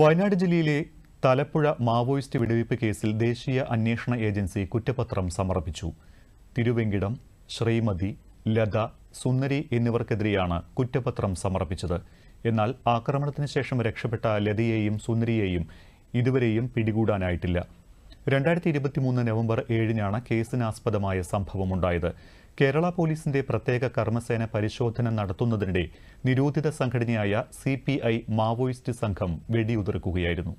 വയനാട് ജില്ലയിലെ തലപ്പുഴ മാവോയിസ്റ്റ് വെടിവയ്പ് കേസിൽ ദേശീയ അന്വേഷണ ഏജൻസി കുറ്റപത്രം സമർപ്പിച്ചു തിരുവെങ്കിടം ശ്രീമതി ലത സുന്ദരി എന്നിവർക്കെതിരെയാണ് കുറ്റപത്രം സമർപ്പിച്ചത് എന്നാൽ ആക്രമണത്തിന് ശേഷം രക്ഷപ്പെട്ട ലതയെയും സുന്ദരിയെയും ഇതുവരെയും പിടികൂടാനായിട്ടില്ല രണ്ടായിരത്തി മൂന്ന് നവംബർ ഏഴിനാണ് കേസിനാസ്പദമായ സംഭവമുണ്ടായത് കേരള പോലീസിന്റെ പ്രത്യേക കർമ്മസേന പരിശോധന നടത്തുന്നതിനിടെ നിരോധിത സംഘടനയായ സി മാവോയിസ്റ്റ് സംഘം വെടിയുതിർക്കുകയായിരുന്നു